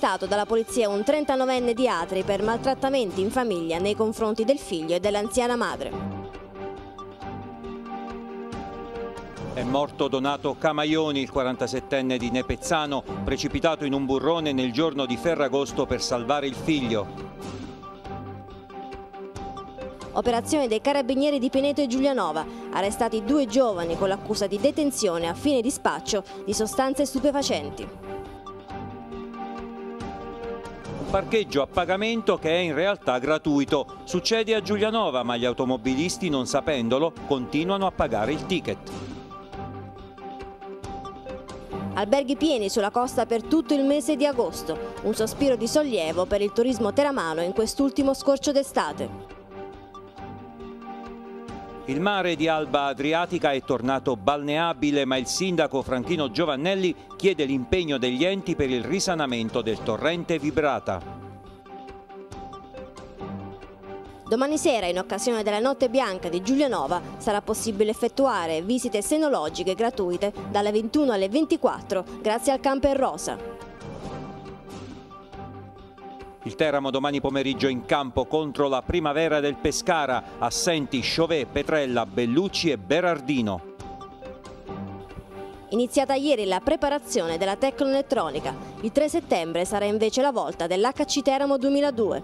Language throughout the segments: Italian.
arrestato dalla polizia un 39enne di Atri per maltrattamenti in famiglia nei confronti del figlio e dell'anziana madre. È morto Donato Camaioni, il 47enne di Nepezzano, precipitato in un burrone nel giorno di Ferragosto per salvare il figlio. Operazione dei carabinieri di Pineto e Giulianova, arrestati due giovani con l'accusa di detenzione a fine di spaccio di sostanze stupefacenti. Parcheggio a pagamento che è in realtà gratuito. Succede a Giulianova, ma gli automobilisti, non sapendolo, continuano a pagare il ticket. Alberghi pieni sulla costa per tutto il mese di agosto. Un sospiro di sollievo per il turismo teramano in quest'ultimo scorcio d'estate. Il mare di Alba Adriatica è tornato balneabile, ma il sindaco Franchino Giovannelli chiede l'impegno degli enti per il risanamento del torrente Vibrata. Domani sera, in occasione della Notte Bianca di Giulianova, sarà possibile effettuare visite senologiche gratuite dalle 21 alle 24 grazie al camper Rosa. Il Teramo domani pomeriggio in campo contro la Primavera del Pescara, assenti Chauvet, Petrella, Bellucci e Berardino. Iniziata ieri la preparazione della tecnoelettronica, il 3 settembre sarà invece la volta dell'HC Teramo 2002.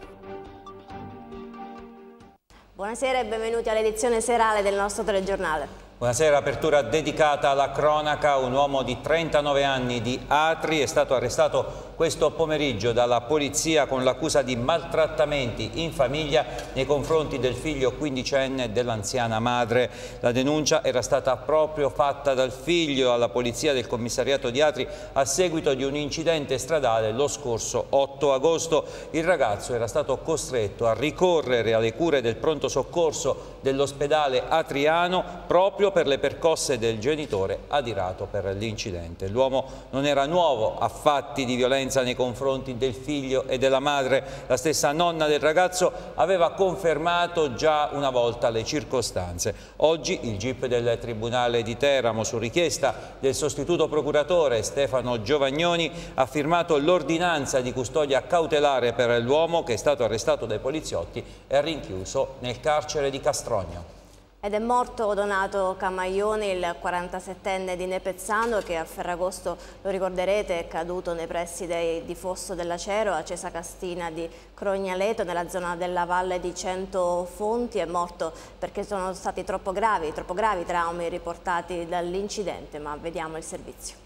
Buonasera e benvenuti all'edizione serale del nostro telegiornale. Una sera apertura dedicata alla cronaca, un uomo di 39 anni di Atri è stato arrestato questo pomeriggio dalla polizia con l'accusa di maltrattamenti in famiglia nei confronti del figlio quindicenne dell'anziana madre. La denuncia era stata proprio fatta dal figlio alla polizia del commissariato di Atri a seguito di un incidente stradale lo scorso 8 agosto. Il ragazzo era stato costretto a ricorrere alle cure del pronto soccorso dell'ospedale Atriano proprio per le percosse del genitore adirato per l'incidente. L'uomo non era nuovo a fatti di violenza nei confronti del figlio e della madre. La stessa nonna del ragazzo aveva confermato già una volta le circostanze. Oggi il GIP del Tribunale di Teramo, su richiesta del sostituto procuratore Stefano Giovagnoni, ha firmato l'ordinanza di custodia cautelare per l'uomo che è stato arrestato dai poliziotti e rinchiuso nel carcere di Castrogno. Ed è morto Donato Camaglioni, il 47enne di Nepezzano, che a Ferragosto, lo ricorderete, è caduto nei pressi dei, di Fosso dell'Acero, a Cesa Castina di Crognaleto, nella zona della valle di Cento Fonti. È morto perché sono stati troppo gravi, troppo gravi traumi riportati dall'incidente, ma vediamo il servizio.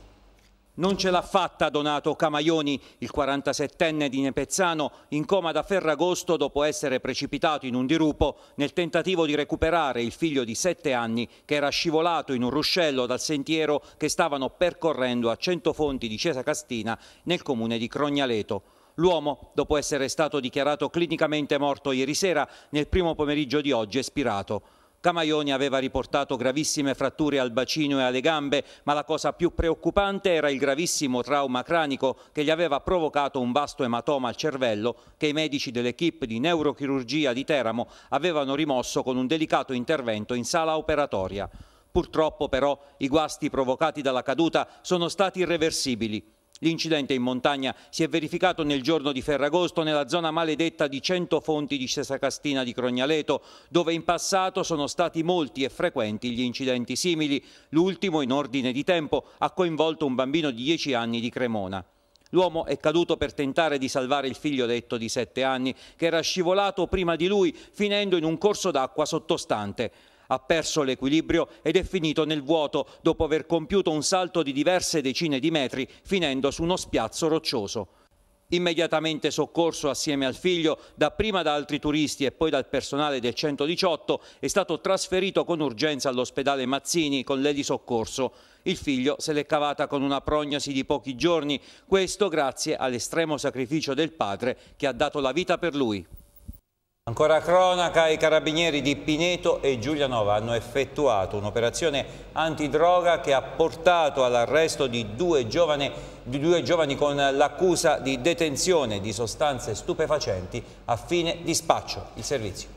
Non ce l'ha fatta Donato Camaioni, il 47enne di Nepezzano, in coma da Ferragosto dopo essere precipitato in un dirupo nel tentativo di recuperare il figlio di 7 anni che era scivolato in un ruscello dal sentiero che stavano percorrendo a fonti di Cesa Castina nel comune di Crognaleto. L'uomo, dopo essere stato dichiarato clinicamente morto ieri sera, nel primo pomeriggio di oggi è spirato. Camaioni aveva riportato gravissime fratture al bacino e alle gambe, ma la cosa più preoccupante era il gravissimo trauma cranico che gli aveva provocato un vasto ematoma al cervello che i medici dell'equipe di neurochirurgia di Teramo avevano rimosso con un delicato intervento in sala operatoria. Purtroppo però i guasti provocati dalla caduta sono stati irreversibili. L'incidente in montagna si è verificato nel giorno di Ferragosto nella zona maledetta di Cento Fonti di Cesacastina di Crognaleto, dove in passato sono stati molti e frequenti gli incidenti simili. L'ultimo, in ordine di tempo, ha coinvolto un bambino di 10 anni di Cremona. L'uomo è caduto per tentare di salvare il figlioletto di 7 anni, che era scivolato prima di lui, finendo in un corso d'acqua sottostante ha perso l'equilibrio ed è finito nel vuoto dopo aver compiuto un salto di diverse decine di metri, finendo su uno spiazzo roccioso. Immediatamente soccorso assieme al figlio, dapprima da altri turisti e poi dal personale del 118, è stato trasferito con urgenza all'ospedale Mazzini con l'elisoccorso. Il figlio se l'è cavata con una prognosi di pochi giorni, questo grazie all'estremo sacrificio del padre che ha dato la vita per lui. Ancora cronaca, i carabinieri di Pineto e Giulianova hanno effettuato un'operazione antidroga che ha portato all'arresto di, di due giovani con l'accusa di detenzione di sostanze stupefacenti a fine di spaccio. Il servizio.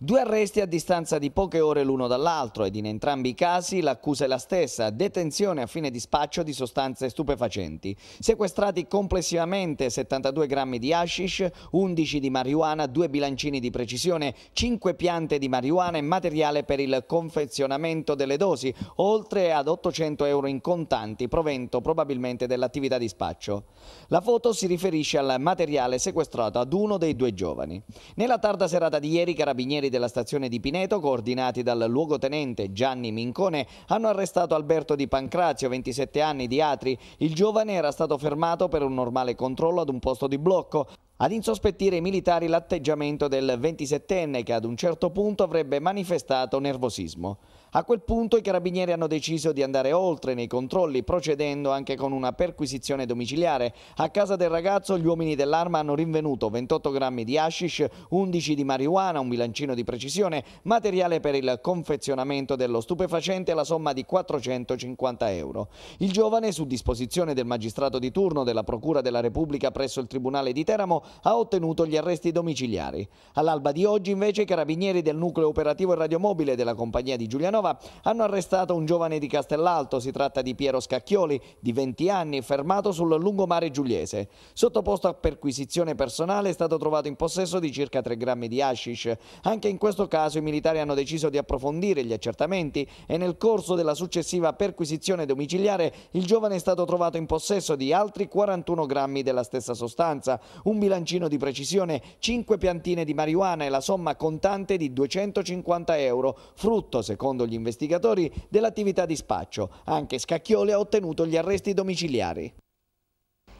Due arresti a distanza di poche ore l'uno dall'altro ed in entrambi i casi l'accusa è la stessa, detenzione a fine di spaccio di sostanze stupefacenti. Sequestrati complessivamente 72 grammi di hashish, 11 di marijuana, due bilancini di precisione, 5 piante di marijuana e materiale per il confezionamento delle dosi, oltre ad 800 euro in contanti, provento probabilmente dell'attività di spaccio. La foto si riferisce al materiale sequestrato ad uno dei due giovani. Nella tarda serata di ieri i carabinieri carabinieri della stazione di Pineto, coordinati dal luogotenente Gianni Mincone, hanno arrestato Alberto Di Pancrazio, 27 anni di Atri. Il giovane era stato fermato per un normale controllo ad un posto di blocco. Ad insospettire i militari l'atteggiamento del 27enne che ad un certo punto avrebbe manifestato nervosismo. A quel punto i carabinieri hanno deciso di andare oltre nei controlli, procedendo anche con una perquisizione domiciliare. A casa del ragazzo gli uomini dell'arma hanno rinvenuto 28 grammi di hashish, 11 di marijuana, un bilancino di precisione, materiale per il confezionamento dello stupefacente e la somma di 450 euro. Il giovane, su disposizione del magistrato di turno della Procura della Repubblica presso il Tribunale di Teramo, ha ottenuto gli arresti domiciliari. All'alba di oggi invece i carabinieri del nucleo operativo e radiomobile della compagnia di Giuliano Genova hanno arrestato un giovane di Castellalto, si tratta di Piero Scacchioli, di 20 anni, fermato sul lungomare giuliese. Sottoposto a perquisizione personale è stato trovato in possesso di circa 3 grammi di hashish. Anche in questo caso i militari hanno deciso di approfondire gli accertamenti e nel corso della successiva perquisizione domiciliare il giovane è stato trovato in possesso di altri 41 grammi della stessa sostanza, un bilancino di precisione, 5 piantine di marijuana e la somma contante di 250 euro, frutto, secondo gli gli investigatori dell'attività di spaccio. Anche Scacchioli ha ottenuto gli arresti domiciliari.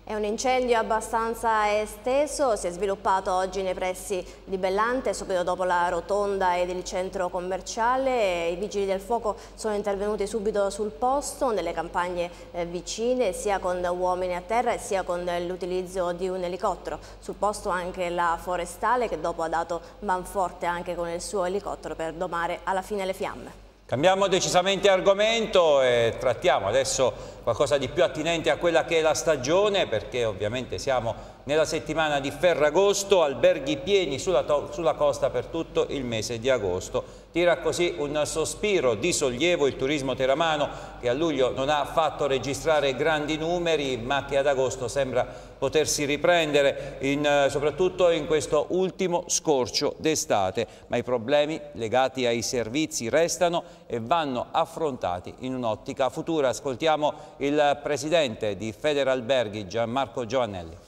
È un incendio abbastanza esteso, si è sviluppato oggi nei pressi di Bellante, subito dopo la rotonda ed il centro commerciale. I vigili del fuoco sono intervenuti subito sul posto, nelle campagne eh, vicine, sia con uomini a terra sia con l'utilizzo di un elicottero. Sul posto anche la forestale che dopo ha dato manforte anche con il suo elicottero per domare alla fine le fiamme. Cambiamo decisamente argomento e trattiamo adesso qualcosa di più attinente a quella che è la stagione perché ovviamente siamo nella settimana di Ferragosto, alberghi pieni sulla, sulla costa per tutto il mese di agosto. Tira così un sospiro di sollievo il turismo teramano che a luglio non ha fatto registrare grandi numeri ma che ad agosto sembra potersi riprendere in, soprattutto in questo ultimo scorcio d'estate ma i problemi legati ai servizi restano e vanno affrontati in un'ottica futura. Ascoltiamo il presidente di Federalberghi Gianmarco Giovanelli.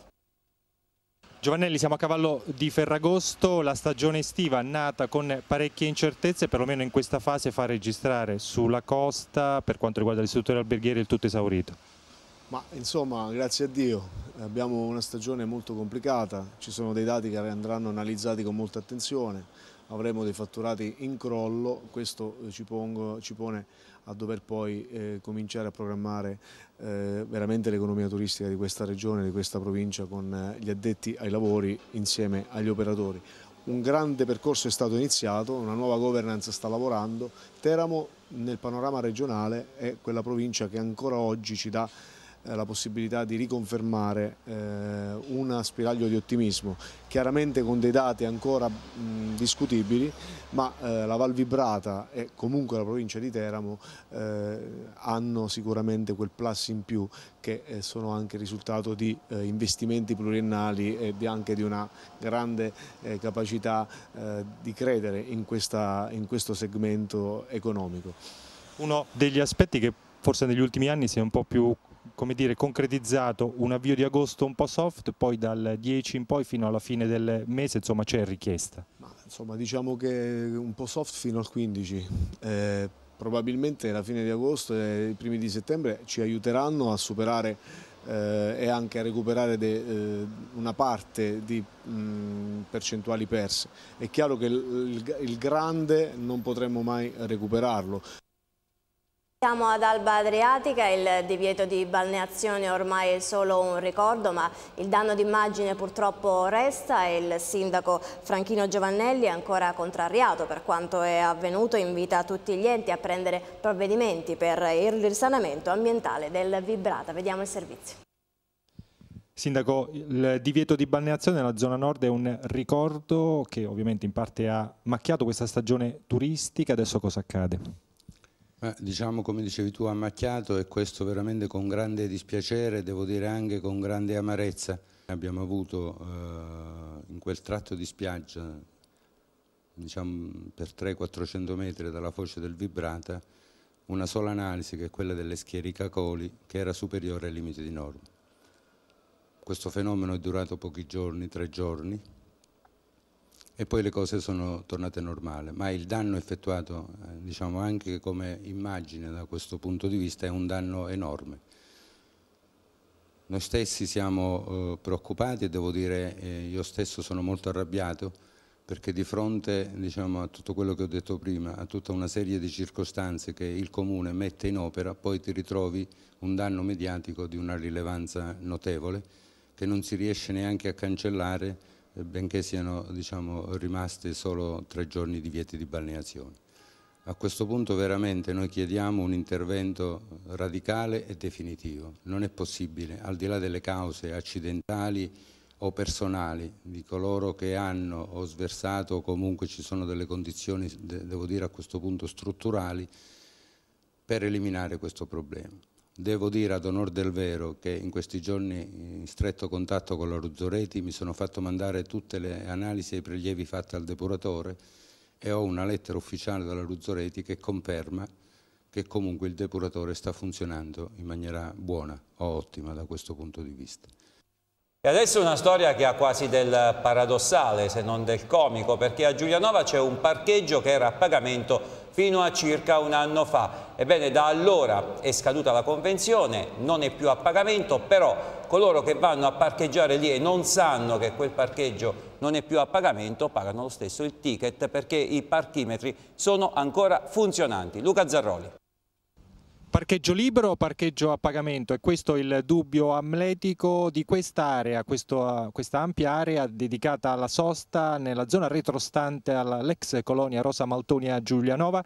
Giovannelli, siamo a cavallo di Ferragosto, la stagione estiva nata con parecchie incertezze, perlomeno in questa fase fa registrare sulla costa per quanto riguarda l'istruttore alberghiere il tutto esaurito. Ma insomma, grazie a Dio, abbiamo una stagione molto complicata, ci sono dei dati che andranno analizzati con molta attenzione, avremo dei fatturati in crollo, questo ci, pongo, ci pone a dover poi eh, cominciare a programmare eh, veramente l'economia turistica di questa regione, di questa provincia con eh, gli addetti ai lavori insieme agli operatori. Un grande percorso è stato iniziato, una nuova governance sta lavorando, Teramo nel panorama regionale è quella provincia che ancora oggi ci dà eh, la possibilità di riconfermare eh, un spiraglio di ottimismo, chiaramente con dei dati ancora mh, discutibili, ma eh, la Val Vibrata e comunque la provincia di Teramo eh, hanno sicuramente quel plus in più che eh, sono anche risultato di eh, investimenti pluriennali e di anche di una grande capacità di credere in, questa, in questo segmento economico. Uno degli aspetti che forse negli ultimi anni si è un po' più come dire, concretizzato un avvio di agosto un po' soft, poi dal 10 in poi fino alla fine del mese insomma c'è richiesta? Ma, insomma diciamo che un po' soft fino al 15, eh, probabilmente la fine di agosto e i primi di settembre ci aiuteranno a superare eh, e anche a recuperare de, eh, una parte di mh, percentuali perse. È chiaro che il, il grande non potremmo mai recuperarlo. Siamo ad Alba Adriatica, il divieto di balneazione ormai è solo un ricordo ma il danno d'immagine purtroppo resta e il sindaco Franchino Giovannelli è ancora contrariato per quanto è avvenuto invita tutti gli enti a prendere provvedimenti per il risanamento ambientale del Vibrata. Vediamo il servizio. Sindaco, il divieto di balneazione nella zona nord è un ricordo che ovviamente in parte ha macchiato questa stagione turistica, adesso cosa accade? Ma diciamo come dicevi tu ha macchiato e questo veramente con grande dispiacere, devo dire anche con grande amarezza. Abbiamo avuto eh, in quel tratto di spiaggia, diciamo per 300-400 metri dalla foce del Vibrata, una sola analisi che è quella delle schierica coli che era superiore ai limiti di norma. Questo fenomeno è durato pochi giorni, tre giorni, e poi le cose sono tornate normali, ma il danno effettuato eh, diciamo anche come immagine da questo punto di vista è un danno enorme. Noi stessi siamo eh, preoccupati e devo dire eh, io stesso sono molto arrabbiato perché di fronte diciamo, a tutto quello che ho detto prima, a tutta una serie di circostanze che il Comune mette in opera, poi ti ritrovi un danno mediatico di una rilevanza notevole che non si riesce neanche a cancellare eh, benché siano diciamo, rimaste solo tre giorni di vieti di balneazione. A questo punto veramente noi chiediamo un intervento radicale e definitivo. Non è possibile, al di là delle cause accidentali o personali di coloro che hanno o sversato o comunque ci sono delle condizioni, devo dire a questo punto strutturali, per eliminare questo problema. Devo dire ad onore del vero che in questi giorni in stretto contatto con la Ruzzoreti mi sono fatto mandare tutte le analisi e i prelievi fatti al depuratore e ho una lettera ufficiale dalla Ruzzoreti che conferma che comunque il depuratore sta funzionando in maniera buona o ottima da questo punto di vista. E adesso una storia che ha quasi del paradossale, se non del comico, perché a Giulianova c'è un parcheggio che era a pagamento fino a circa un anno fa. Ebbene, da allora è scaduta la convenzione, non è più a pagamento, però coloro che vanno a parcheggiare lì e non sanno che quel parcheggio non è più a pagamento, pagano lo stesso il ticket perché i parchimetri sono ancora funzionanti. Luca Zarroli. Parcheggio libero o parcheggio a pagamento? È questo il dubbio amletico di quest'area, questa ampia area dedicata alla sosta nella zona retrostante all'ex colonia Rosa Maltoni a Giulianova.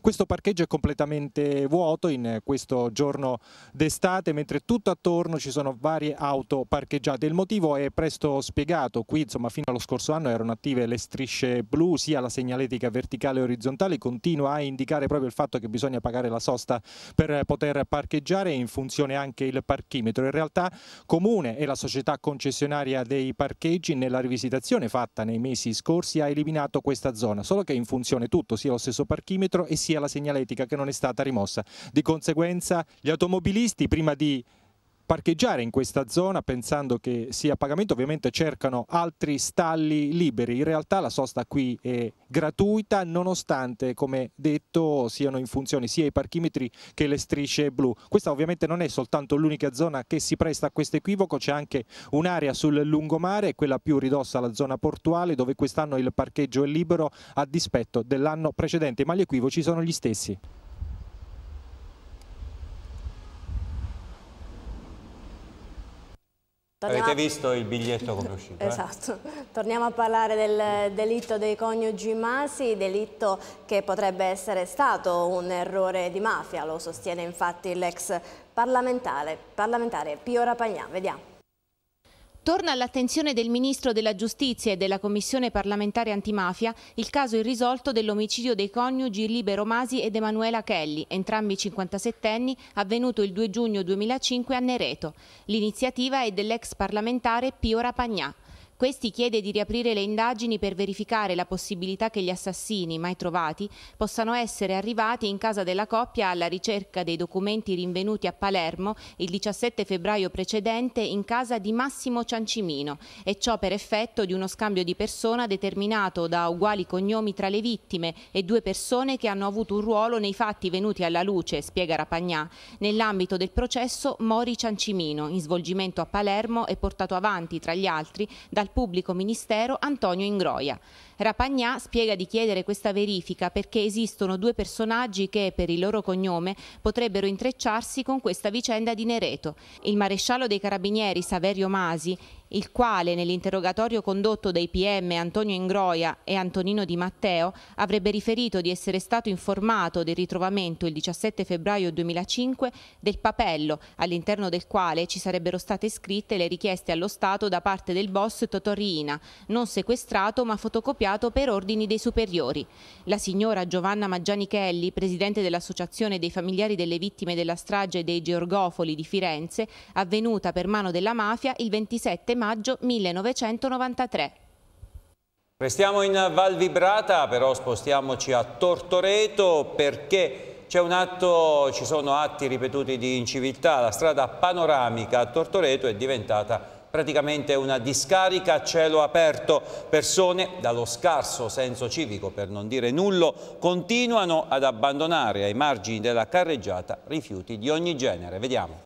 Questo parcheggio è completamente vuoto in questo giorno d'estate, mentre tutto attorno ci sono varie auto parcheggiate. Il motivo è presto spiegato. Qui, insomma, fino allo scorso anno erano attive le strisce blu, sia la segnaletica verticale e orizzontale, continua a indicare proprio il fatto che bisogna pagare la sosta per per poter parcheggiare in funzione anche il parchimetro. In realtà Comune e la società concessionaria dei parcheggi nella rivisitazione fatta nei mesi scorsi ha eliminato questa zona, solo che è in funzione tutto, sia lo stesso parchimetro e sia la segnaletica che non è stata rimossa. Di conseguenza gli automobilisti prima di parcheggiare in questa zona pensando che sia a pagamento, ovviamente cercano altri stalli liberi, in realtà la sosta qui è gratuita nonostante come detto siano in funzione sia i parchimetri che le strisce blu. Questa ovviamente non è soltanto l'unica zona che si presta a questo equivoco, c'è anche un'area sul lungomare, quella più ridossa alla zona portuale dove quest'anno il parcheggio è libero a dispetto dell'anno precedente, ma gli equivoci sono gli stessi. Torniamo... Avete visto il biglietto come è uscito? Eh? Esatto. Eh? Torniamo a parlare del delitto dei coniugi Masi, delitto che potrebbe essere stato un errore di mafia, lo sostiene infatti l'ex parlamentare, parlamentare Pio Rapagnà. Vediamo. Torna all'attenzione del Ministro della Giustizia e della Commissione parlamentare antimafia il caso irrisolto dell'omicidio dei coniugi Libero Masi ed Emanuela Kelly, entrambi 57enni, avvenuto il 2 giugno 2005 a Nereto. L'iniziativa è dell'ex parlamentare Pio Rapagnà. Questi chiede di riaprire le indagini per verificare la possibilità che gli assassini, mai trovati, possano essere arrivati in casa della coppia alla ricerca dei documenti rinvenuti a Palermo il 17 febbraio precedente in casa di Massimo Ciancimino e ciò per effetto di uno scambio di persona determinato da uguali cognomi tra le vittime e due persone che hanno avuto un ruolo nei fatti venuti alla luce, spiega Rapagnà, nell'ambito del processo Mori Ciancimino, in svolgimento a Palermo e portato avanti, tra gli altri, dal dal pubblico ministero Antonio Ingroia. Rapagnà spiega di chiedere questa verifica perché esistono due personaggi che, per il loro cognome, potrebbero intrecciarsi con questa vicenda di Nereto. Il maresciallo dei carabinieri Saverio Masi il quale nell'interrogatorio condotto dai PM Antonio Ingroia e Antonino Di Matteo avrebbe riferito di essere stato informato del ritrovamento il 17 febbraio 2005 del papello all'interno del quale ci sarebbero state scritte le richieste allo Stato da parte del boss Totorina, non sequestrato ma fotocopiato compiato per ordini dei superiori. La signora Giovanna Maggianichelli, presidente dell'Associazione dei familiari delle vittime della strage dei Georgofoli di Firenze, avvenuta per mano della mafia il 27 maggio 1993. Restiamo in Val Vibrata, però spostiamoci a Tortoreto perché c'è un Atto, ci sono atti ripetuti di inciviltà, la strada panoramica a Tortoreto è diventata praticamente una discarica a cielo aperto. Persone dallo scarso senso civico, per non dire nullo, continuano ad abbandonare ai margini della carreggiata rifiuti di ogni genere. Vediamo.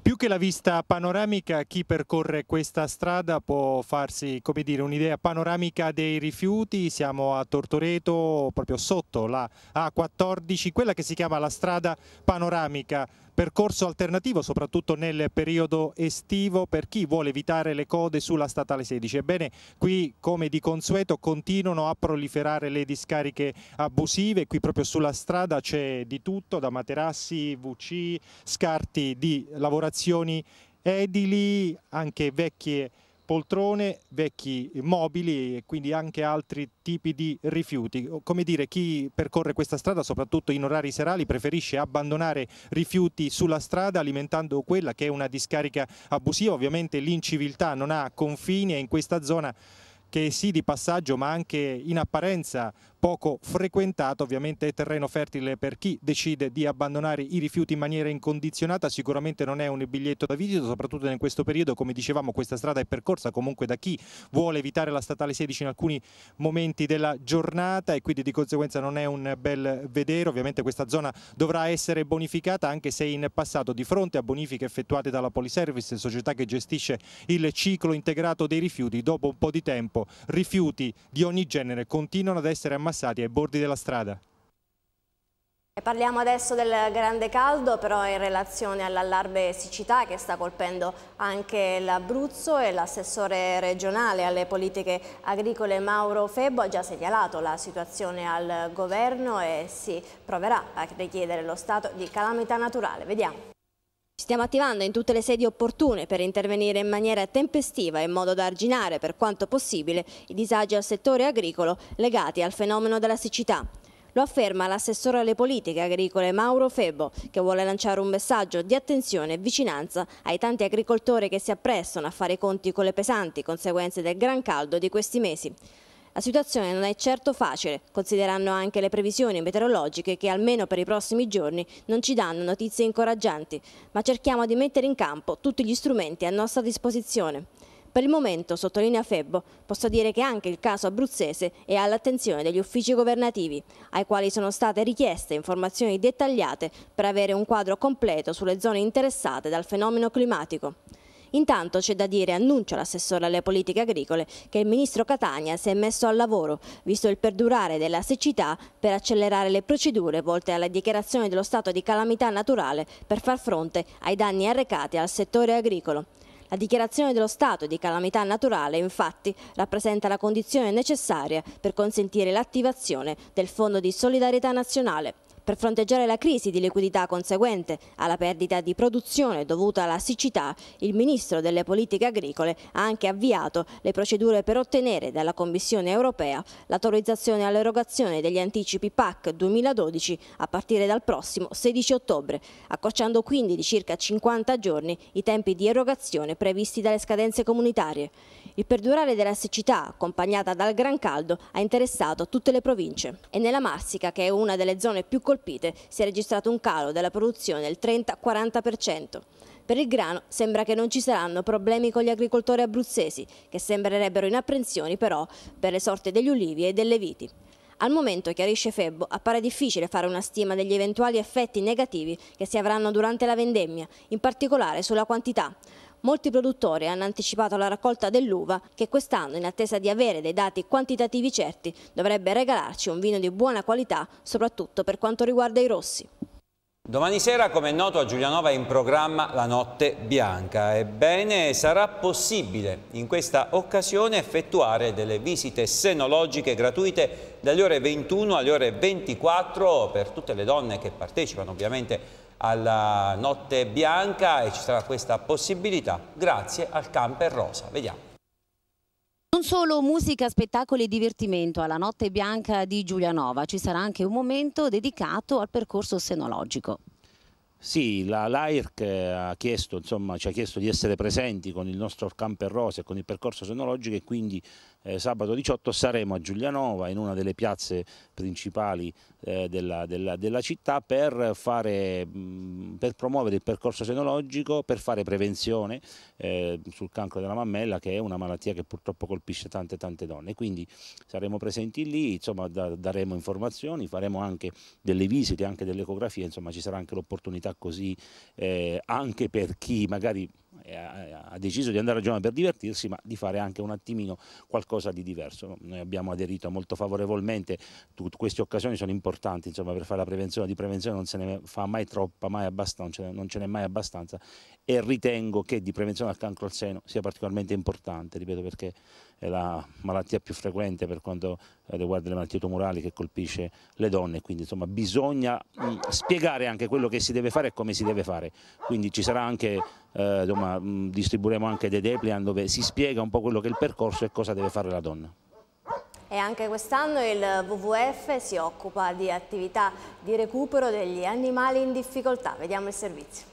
Più che la vista panoramica, chi percorre questa strada può farsi un'idea panoramica dei rifiuti. Siamo a Tortoreto, proprio sotto la A14, quella che si chiama la strada panoramica percorso alternativo soprattutto nel periodo estivo per chi vuole evitare le code sulla statale 16. Ebbene qui come di consueto continuano a proliferare le discariche abusive, qui proprio sulla strada c'è di tutto da materassi, VC, scarti di lavorazioni edili, anche vecchie poltrone, vecchi mobili e quindi anche altri tipi di rifiuti. Come dire, chi percorre questa strada, soprattutto in orari serali, preferisce abbandonare rifiuti sulla strada alimentando quella che è una discarica abusiva. Ovviamente l'inciviltà non ha confini e in questa zona che è sì di passaggio ma anche in apparenza poco frequentato, ovviamente è terreno fertile per chi decide di abbandonare i rifiuti in maniera incondizionata, sicuramente non è un biglietto da visita, soprattutto in questo periodo, come dicevamo questa strada è percorsa comunque da chi vuole evitare la statale 16 in alcuni momenti della giornata e quindi di conseguenza non è un bel vedere, ovviamente questa zona dovrà essere bonificata anche se in passato di fronte a bonifiche effettuate dalla Poliservice, società che gestisce il ciclo integrato dei rifiuti, dopo un po' di tempo rifiuti di ogni genere continuano ad essere ammassati passati ai bordi della strada. Parliamo adesso del grande caldo, però in relazione all'allarme siccità che sta colpendo anche l'Abruzzo e l'assessore regionale alle politiche agricole Mauro Febbo ha già segnalato la situazione al governo e si proverà a richiedere lo stato di calamità naturale. Vediamo. Ci stiamo attivando in tutte le sedi opportune per intervenire in maniera tempestiva in modo da arginare per quanto possibile i disagi al settore agricolo legati al fenomeno della siccità. Lo afferma l'assessore alle politiche agricole Mauro Febo, che vuole lanciare un messaggio di attenzione e vicinanza ai tanti agricoltori che si apprestano a fare i conti con le pesanti conseguenze del gran caldo di questi mesi. La situazione non è certo facile, considerando anche le previsioni meteorologiche che almeno per i prossimi giorni non ci danno notizie incoraggianti, ma cerchiamo di mettere in campo tutti gli strumenti a nostra disposizione. Per il momento, sottolinea Febbo, posso dire che anche il caso abruzzese è all'attenzione degli uffici governativi, ai quali sono state richieste informazioni dettagliate per avere un quadro completo sulle zone interessate dal fenomeno climatico. Intanto c'è da dire, annuncio l'assessore alle politiche agricole, che il ministro Catania si è messo al lavoro, visto il perdurare della siccità, per accelerare le procedure volte alla dichiarazione dello stato di calamità naturale per far fronte ai danni arrecati al settore agricolo. La dichiarazione dello stato di calamità naturale infatti rappresenta la condizione necessaria per consentire l'attivazione del Fondo di solidarietà nazionale. Per fronteggiare la crisi di liquidità conseguente alla perdita di produzione dovuta alla siccità, il Ministro delle Politiche Agricole ha anche avviato le procedure per ottenere dalla Commissione europea l'autorizzazione all'erogazione degli anticipi PAC 2012 a partire dal prossimo 16 ottobre, accorciando quindi di circa 50 giorni i tempi di erogazione previsti dalle scadenze comunitarie. Il perdurare della siccità, accompagnata dal gran caldo, ha interessato tutte le province e nella Marsica, che è una delle zone più colpite, si è registrato un calo della produzione del 30-40%. Per il grano sembra che non ci saranno problemi con gli agricoltori abruzzesi, che sembrerebbero in apprensioni però per le sorte degli ulivi e delle viti. Al momento, chiarisce Febbo, appare difficile fare una stima degli eventuali effetti negativi che si avranno durante la vendemmia, in particolare sulla quantità molti produttori hanno anticipato la raccolta dell'uva che quest'anno, in attesa di avere dei dati quantitativi certi, dovrebbe regalarci un vino di buona qualità, soprattutto per quanto riguarda i rossi. Domani sera, come è noto, a Giulianova è in programma la Notte Bianca. Ebbene, sarà possibile in questa occasione effettuare delle visite senologiche gratuite dalle ore 21 alle ore 24 per tutte le donne che partecipano ovviamente alla notte bianca e ci sarà questa possibilità grazie al camper rosa. Vediamo. Non solo musica, spettacoli e divertimento alla Notte Bianca di Giulianova, ci sarà anche un momento dedicato al percorso senologico. Sì, la l'AIRC eh, ha chiesto, insomma, ci ha chiesto di essere presenti con il nostro camper rosa e con il percorso senologico e quindi eh, sabato 18 saremo a Giulianova in una delle piazze principali eh, della, della, della, città per, fare, mh, per, promuovere il percorso senologico, per fare prevenzione eh, sul cancro della mammella che è una malattia che purtroppo colpisce tante tante donne. Quindi saremo presenti lì, insomma, da, daremo informazioni, faremo anche delle visite, anche delle ecografie, insomma ci sarà anche l'opportunità così eh, anche per chi magari ha deciso di andare a Giovane per divertirsi ma di fare anche un attimino qualcosa di diverso. Noi abbiamo aderito molto favorevolmente, Tut queste occasioni sono importanti insomma, per fare la prevenzione, di prevenzione non se ne fa mai troppa, mai abbastanza, cioè non ce n'è mai abbastanza e ritengo che di prevenzione al cancro al seno sia particolarmente importante, ripeto perché è la malattia più frequente per quanto riguarda le malattie tumorali che colpisce le donne, quindi insomma bisogna mh, mm, spiegare anche quello che si deve fare e come si deve fare, quindi ci sarà anche, eh, insomma, mh, mm, distribuiremo anche dei deplian dove si spiega un po' quello che è il percorso e cosa deve fare la donna. E anche quest'anno il WWF si occupa di attività di recupero degli animali in difficoltà, vediamo il servizio.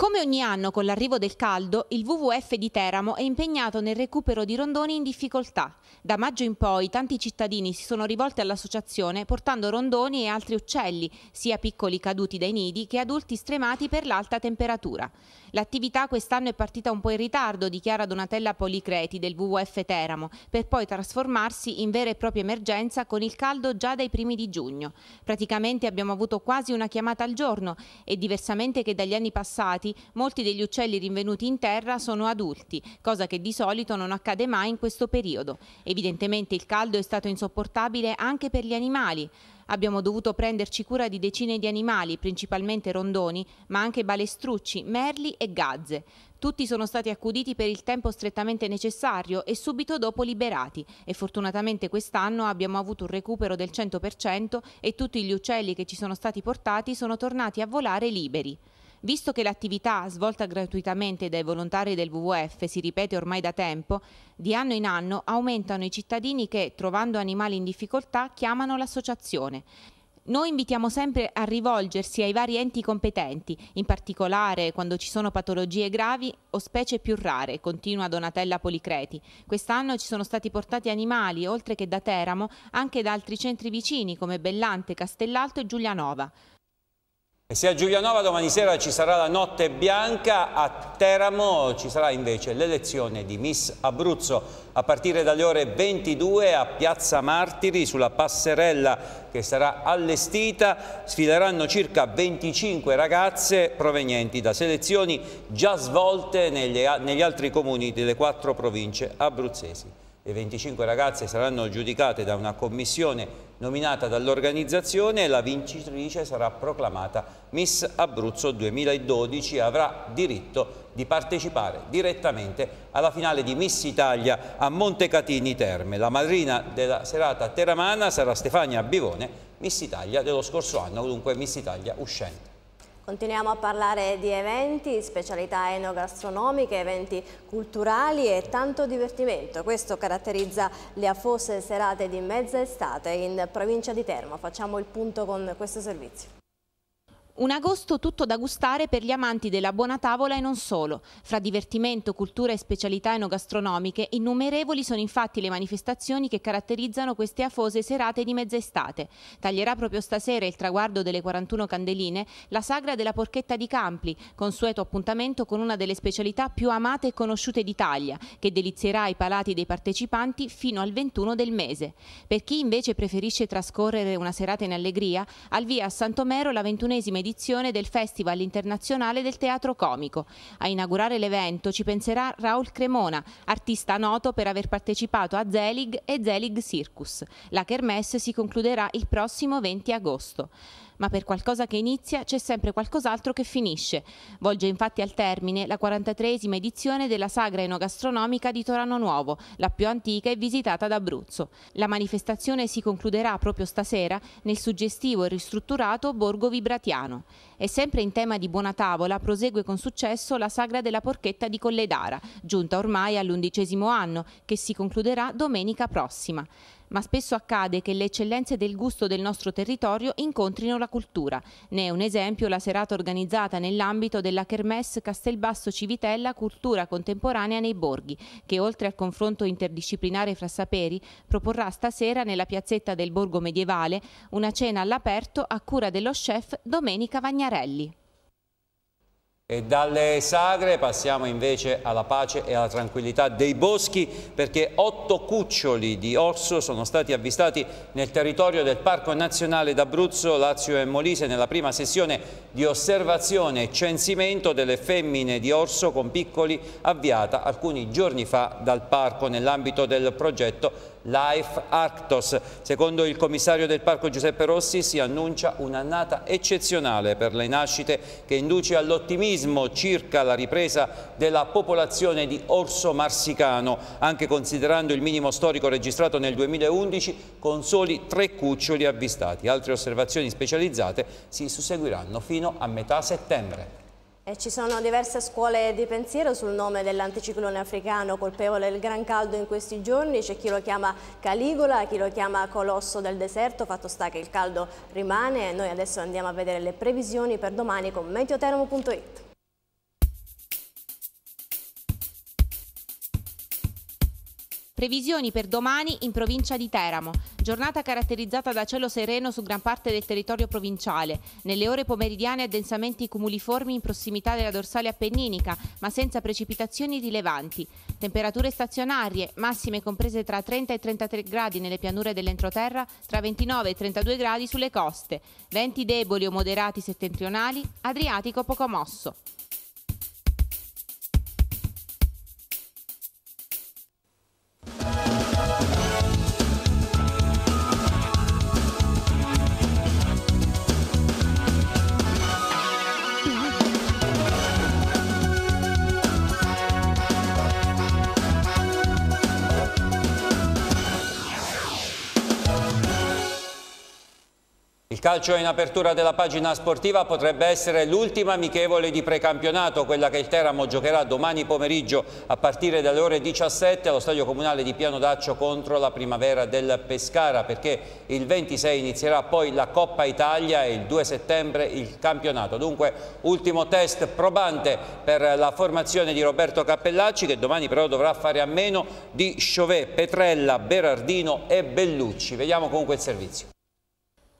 Come ogni anno con l'arrivo del caldo, il WWF di Teramo è impegnato nel recupero di rondoni in difficoltà. Da maggio in poi tanti cittadini si sono rivolti all'associazione portando rondoni e altri uccelli, sia piccoli caduti dai nidi che adulti stremati per l'alta temperatura. L'attività quest'anno è partita un po' in ritardo, dichiara Donatella Policreti del WWF Teramo, per poi trasformarsi in vera e propria emergenza con il caldo già dai primi di giugno. Praticamente abbiamo avuto quasi una chiamata al giorno e diversamente che dagli anni passati allevati, molti degli uccelli rinvenuti in terra sono adulti, cosa che di solito non accade mai in questo periodo. Evidentemente il caldo è stato insopportabile anche per gli animali. Abbiamo dovuto prenderci cura di decine di animali, principalmente rondoni, ma anche balestrucci, merli e gazze. Tutti sono stati accuditi per il tempo strettamente necessario e subito dopo liberati e fortunatamente quest'anno abbiamo avuto un recupero del 100% e tutti gli uccelli che ci sono stati portati sono tornati a volare liberi. Visto che l'attività svolta gratuitamente dai volontari del WWF si ripete ormai da tempo, di anno in anno aumentano i cittadini che, trovando animali in difficoltà, chiamano l'associazione. Noi invitiamo sempre a rivolgersi ai vari enti competenti, in particolare quando ci sono patologie gravi o specie più rare, continua Donatella Policreti. Quest'anno ci sono stati portati animali, oltre che da Teramo, anche da altri centri vicini come Bellante, Castellalto e Giulianova. E se a Giulianova domani sera ci sarà la notte bianca, a Teramo ci sarà invece l'elezione di Miss Abruzzo a partire dalle ore 22 a Piazza Martiri sulla passerella che sarà allestita. Sfileranno circa 25 ragazze provenienti da selezioni già svolte negli, negli altri comuni delle quattro province abruzzesi. Le 25 ragazze saranno giudicate da una commissione nominata dall'organizzazione la vincitrice sarà proclamata Miss Abruzzo 2012 e avrà diritto di partecipare direttamente alla finale di Miss Italia a Montecatini Terme. La madrina della serata teramana sarà Stefania Bivone, Miss Italia dello scorso anno, dunque Miss Italia uscente. Continuiamo a parlare di eventi, specialità enogastronomiche, eventi culturali e tanto divertimento. Questo caratterizza le afose serate di mezza estate in provincia di Termo. Facciamo il punto con questo servizio. Un agosto tutto da gustare per gli amanti della buona tavola e non solo. Fra divertimento, cultura e specialità enogastronomiche, innumerevoli sono infatti le manifestazioni che caratterizzano queste afose serate di mezz'estate. Taglierà proprio stasera il traguardo delle 41 candeline la sagra della porchetta di Campli, consueto appuntamento con una delle specialità più amate e conosciute d'Italia, che delizierà i palati dei partecipanti fino al 21 del mese. Per chi invece preferisce trascorrere una serata in allegria, al via a Santomero la ventunesima edizione edizione del Festival Internazionale del Teatro Comico. A inaugurare l'evento ci penserà Raul Cremona, artista noto per aver partecipato a Zelig e Zelig Circus. La kermesse si concluderà il prossimo 20 agosto ma per qualcosa che inizia c'è sempre qualcos'altro che finisce. Volge infatti al termine la 43esima edizione della Sagra Enogastronomica di Torano Nuovo, la più antica e visitata da Abruzzo. La manifestazione si concluderà proprio stasera nel suggestivo e ristrutturato Borgo Vibratiano. E sempre in tema di buona tavola prosegue con successo la sagra della porchetta di Colledara, giunta ormai all'undicesimo anno, che si concluderà domenica prossima ma spesso accade che le eccellenze del gusto del nostro territorio incontrino la cultura. Ne è un esempio la serata organizzata nell'ambito della Kermesse Castelbasso Civitella Cultura Contemporanea nei Borghi, che oltre al confronto interdisciplinare fra saperi, proporrà stasera nella piazzetta del Borgo Medievale una cena all'aperto a cura dello chef Domenica Vagnarelli. Mignarelli. E dalle sagre passiamo invece alla pace e alla tranquillità dei boschi perché otto cuccioli di orso sono stati avvistati nel territorio del Parco Nazionale d'Abruzzo, Lazio e Molise nella prima sessione di osservazione e censimento delle femmine di orso con piccoli avviata alcuni giorni fa dal parco nell'ambito del progetto Life Arctos. Secondo il commissario del parco Giuseppe Rossi si annuncia un'annata eccezionale per le nascite che induce all'ottimismo circa la ripresa della popolazione di orso marsicano, anche considerando il minimo storico registrato nel 2011 con soli tre cuccioli avvistati. Altre osservazioni specializzate si susseguiranno fino a metà settembre. E ci sono diverse scuole di pensiero sul nome dell'anticiclone africano colpevole del gran caldo in questi giorni, c'è chi lo chiama Caligola, chi lo chiama Colosso del deserto, fatto sta che il caldo rimane e noi adesso andiamo a vedere le previsioni per domani con meteotermo.it. Previsioni per domani in provincia di Teramo. Giornata caratterizzata da cielo sereno su gran parte del territorio provinciale. Nelle ore pomeridiane addensamenti cumuliformi in prossimità della dorsale appenninica, ma senza precipitazioni rilevanti. Temperature stazionarie, massime comprese tra 30 e 33 gradi nelle pianure dell'entroterra, tra 29 e 32 gradi sulle coste. Venti deboli o moderati settentrionali, Adriatico poco mosso. Calcio in apertura della pagina sportiva potrebbe essere l'ultima amichevole di precampionato, quella che il Teramo giocherà domani pomeriggio a partire dalle ore 17 allo stadio comunale di Piano d'Accio contro la primavera del Pescara, perché il 26 inizierà poi la Coppa Italia e il 2 settembre il campionato. Dunque ultimo test probante per la formazione di Roberto Cappellacci che domani però dovrà fare a meno di Chauvet, Petrella, Berardino e Bellucci. Vediamo comunque il servizio.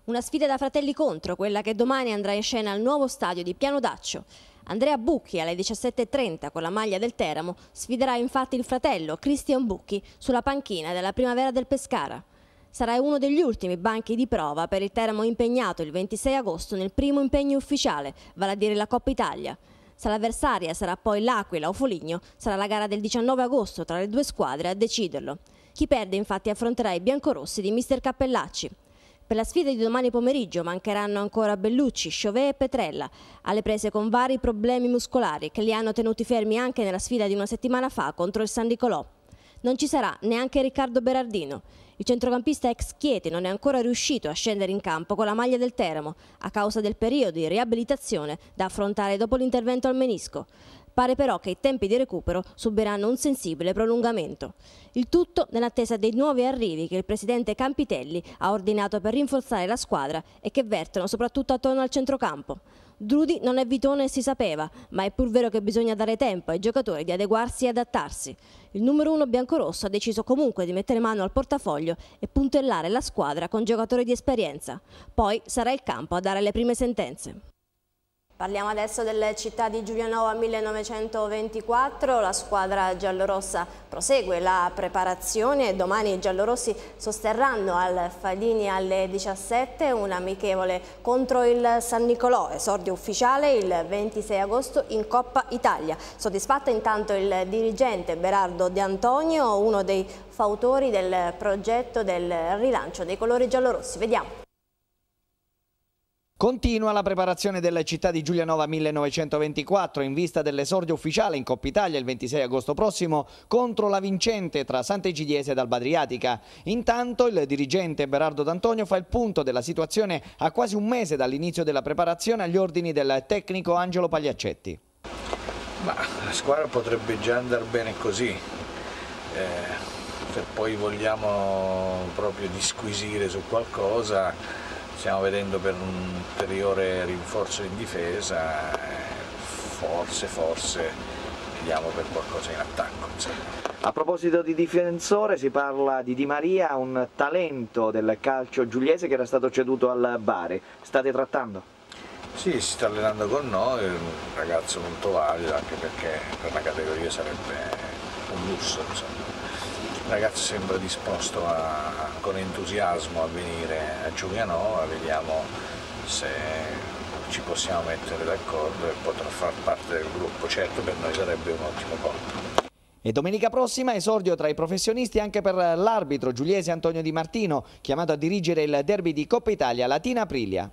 Una sfida da fratelli contro, quella che domani andrà in scena al nuovo stadio di Piano Daccio. Andrea Bucchi alle 17.30 con la maglia del Teramo sfiderà infatti il fratello Christian Bucchi sulla panchina della primavera del Pescara. Sarà uno degli ultimi banchi di prova per il Teramo impegnato il 26 agosto nel primo impegno ufficiale, vale a dire la Coppa Italia. Se l'avversaria sarà poi l'Aquila o Foligno, sarà la gara del 19 agosto tra le due squadre a deciderlo. Chi perde infatti affronterà i biancorossi di Mr. Cappellacci. Per la sfida di domani pomeriggio mancheranno ancora Bellucci, Chauvet e Petrella, alle prese con vari problemi muscolari che li hanno tenuti fermi anche nella sfida di una settimana fa contro il San Nicolò. Non ci sarà neanche Riccardo Berardino. Il centrocampista ex Chieti non è ancora riuscito a scendere in campo con la maglia del Teramo a causa del periodo di riabilitazione da affrontare dopo l'intervento al menisco. Pare però che i tempi di recupero subiranno un sensibile prolungamento. Il tutto nell'attesa dei nuovi arrivi che il presidente Campitelli ha ordinato per rinforzare la squadra e che vertono soprattutto attorno al centrocampo. Drudi non è vitone e si sapeva, ma è pur vero che bisogna dare tempo ai giocatori di adeguarsi e adattarsi. Il numero uno biancorosso ha deciso comunque di mettere mano al portafoglio e puntellare la squadra con giocatori di esperienza. Poi sarà il campo a dare le prime sentenze. Parliamo adesso delle città di Giulianova 1924, la squadra giallorossa prosegue la preparazione e domani i giallorossi sosterranno al Fadini alle 17 un amichevole contro il San Nicolò, esordio ufficiale il 26 agosto in Coppa Italia. Soddisfatto intanto il dirigente Berardo De Antonio, uno dei fautori del progetto del rilancio dei colori giallorossi. Vediamo. Continua la preparazione della città di Giulianova 1924 in vista dell'esordio ufficiale in Coppa Italia il 26 agosto prossimo contro la vincente tra Sant'Egidiese ed Albadriatica. Intanto il dirigente Berardo D'Antonio fa il punto della situazione a quasi un mese dall'inizio della preparazione agli ordini del tecnico Angelo Pagliaccetti. Ma la squadra potrebbe già andare bene così. Eh, se poi vogliamo proprio disquisire su qualcosa stiamo vedendo per un ulteriore rinforzo in difesa, forse, forse vediamo per qualcosa in attacco. Insomma. A proposito di difensore si parla di Di Maria, un talento del calcio giuliese che era stato ceduto al Bari, state trattando? Sì, si sta allenando con noi, un ragazzo molto valido anche perché per la categoria sarebbe un lusso. Insomma il ragazzo sembra disposto a, con entusiasmo a venire a Giulianova, vediamo se ci possiamo mettere d'accordo e potrà far parte del gruppo, certo per noi sarebbe un ottimo colpo. E domenica prossima esordio tra i professionisti anche per l'arbitro giuliese Antonio Di Martino, chiamato a dirigere il derby di Coppa Italia Latina Aprilia.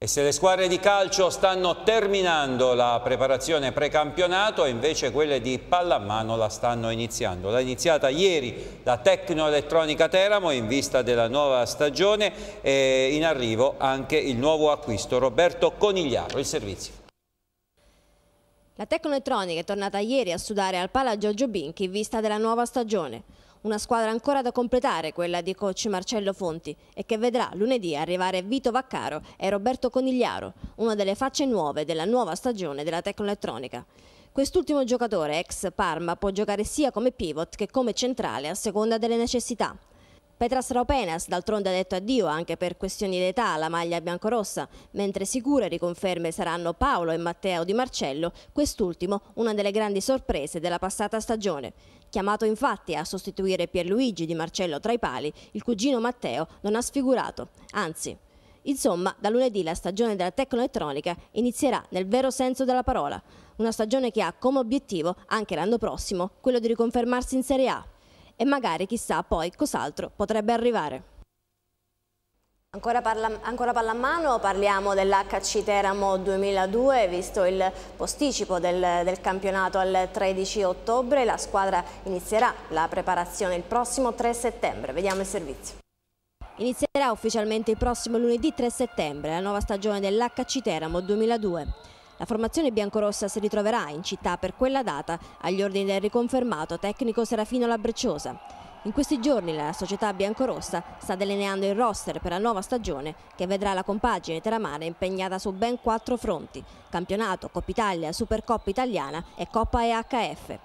E se le squadre di calcio stanno terminando la preparazione precampionato, invece quelle di pallamano la stanno iniziando. L'ha iniziata ieri la Tecno Elettronica Teramo in vista della nuova stagione e in arrivo anche il nuovo acquisto Roberto Conigliaro, il servizio. La Tecno Elettronica è tornata ieri a sudare al Pala Giorgio Binchi in vista della nuova stagione. Una squadra ancora da completare, quella di coach Marcello Fonti, e che vedrà lunedì arrivare Vito Vaccaro e Roberto Conigliaro, una delle facce nuove della nuova stagione della Tecnoelettronica. Quest'ultimo giocatore, ex Parma, può giocare sia come pivot che come centrale a seconda delle necessità. Petras Raupenas d'altronde ha detto addio anche per questioni d'età alla maglia biancorossa, mentre sicure riconferme saranno Paolo e Matteo Di Marcello, quest'ultimo una delle grandi sorprese della passata stagione. Chiamato infatti a sostituire Pierluigi di Marcello tra i pali, il cugino Matteo non ha sfigurato, anzi. Insomma, da lunedì la stagione della tecnoelettronica inizierà nel vero senso della parola, una stagione che ha come obiettivo, anche l'anno prossimo, quello di riconfermarsi in Serie A. E magari chissà poi cos'altro potrebbe arrivare. Ancora, parla, ancora pallamano, parliamo dell'HC Teramo 2002, visto il posticipo del, del, campionato al 13 ottobre, la squadra inizierà la preparazione il prossimo 3 settembre. Vediamo il servizio. Inizierà ufficialmente il prossimo lunedì 3 settembre la nuova stagione dell'HC Teramo 2002. La formazione biancorossa si ritroverà in città per quella data agli ordini del riconfermato tecnico Serafino Labrecciosa. In questi giorni la società biancorossa sta delineando il roster per la nuova stagione che vedrà la compagine teramana impegnata su ben quattro fronti, campionato, Coppa Italia, Supercoppa Italiana e Coppa EHF.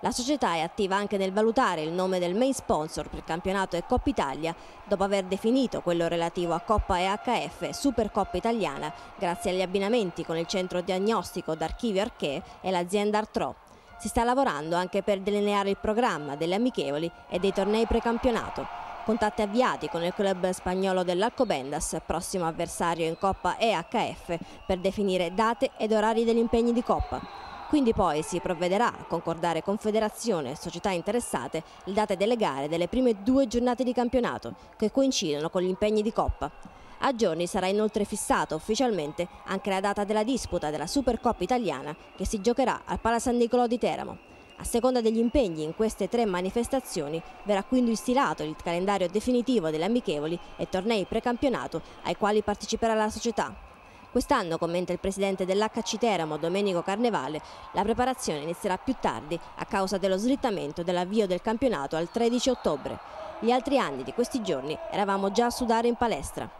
La società è attiva anche nel valutare il nome del main sponsor per campionato e Coppa Italia, dopo aver definito quello relativo a Coppa EHF e Supercoppa Italiana, grazie agli abbinamenti con il centro diagnostico d'archivio Arche e l'azienda Artrop. Si sta lavorando anche per delineare il programma delle amichevoli e dei tornei precampionato. Contatti avviati con il club spagnolo dell'Alcobendas, prossimo avversario in Coppa EHF, per definire date ed orari degli impegni di Coppa. Quindi poi si provvederà a concordare con federazione e società interessate le date delle gare delle prime due giornate di campionato, che coincidono con gli impegni di Coppa. A giorni sarà inoltre fissata ufficialmente anche la data della disputa della Supercoppa italiana che si giocherà al Pala San Nicolò di Teramo. A seconda degli impegni in queste tre manifestazioni verrà quindi stilato il calendario definitivo delle amichevoli e tornei precampionato ai quali parteciperà la società. Quest'anno, commenta il presidente dell'HC Teramo, Domenico Carnevale, la preparazione inizierà più tardi a causa dello slittamento dell'avvio del campionato al 13 ottobre. Gli altri anni di questi giorni eravamo già a sudare in palestra.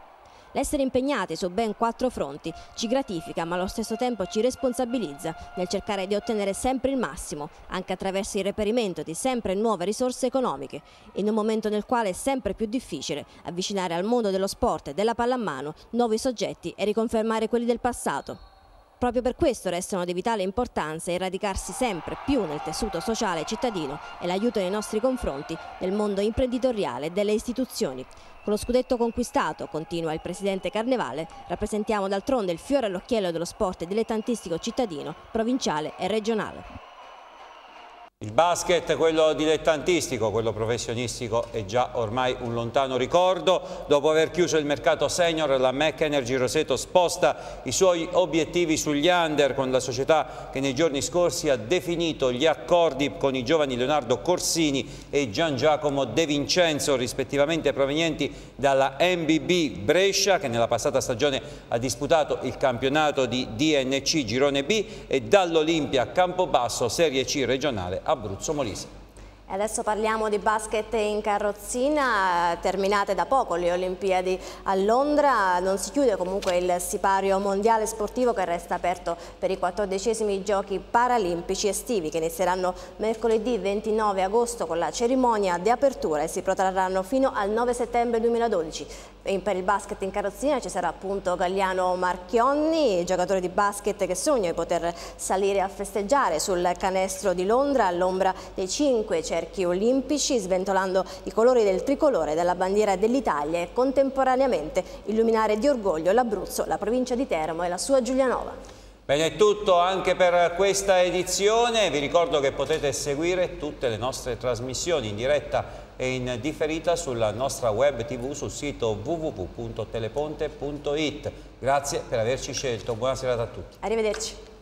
L'essere impegnate su ben quattro fronti ci gratifica ma allo stesso tempo ci responsabilizza nel cercare di ottenere sempre il massimo, anche attraverso il reperimento di sempre nuove risorse economiche, in un momento nel quale è sempre più difficile avvicinare al mondo dello sport e della pallamano nuovi soggetti e riconfermare quelli del passato. Proprio per questo restano di vitale importanza eradicarsi sempre più nel tessuto sociale cittadino e l'aiuto nei nostri confronti del mondo imprenditoriale e delle istituzioni. Con lo scudetto conquistato, continua il presidente Carnevale, rappresentiamo d'altronde il fiore all'occhiello dello sport dilettantistico cittadino, provinciale e regionale. Il basket, quello dilettantistico, quello professionistico, è già ormai un lontano ricordo. Dopo aver chiuso il mercato senior, la Mac Energy Roseto sposta i suoi obiettivi sugli under con la società che nei giorni scorsi ha definito gli accordi con i giovani Leonardo Corsini e Gian Giacomo De Vincenzo, rispettivamente provenienti dalla MBB Brescia, che nella passata stagione ha disputato il campionato di DNC Girone B, e dall'Olimpia Campobasso Serie C regionale Abruzzo Molise. Adesso parliamo di basket in carrozzina, eh, terminate da poco le Olimpiadi a Londra, non si chiude comunque il sipario mondiale sportivo che resta aperto per i quattordicesimi giochi paralimpici estivi che inizieranno mercoledì 29 agosto con la cerimonia di apertura e si protrarranno fino al 9 settembre 2012. Per il basket in carrozzina ci sarà appunto Gagliano Marchionni, giocatore di basket che sogna di poter salire a festeggiare sul canestro di Londra all'ombra dei 5 cerchi olimpici, sventolando i colori del tricolore della bandiera dell'Italia e contemporaneamente illuminare di orgoglio l'Abruzzo, la provincia di Teramo e la sua Giulianova. Bene, è tutto anche per questa edizione. Vi ricordo che potete seguire tutte le nostre trasmissioni in diretta e in differita sulla nostra web tv sul sito www.teleponte.it. Grazie per averci scelto. Buona serata a tutti. Arrivederci.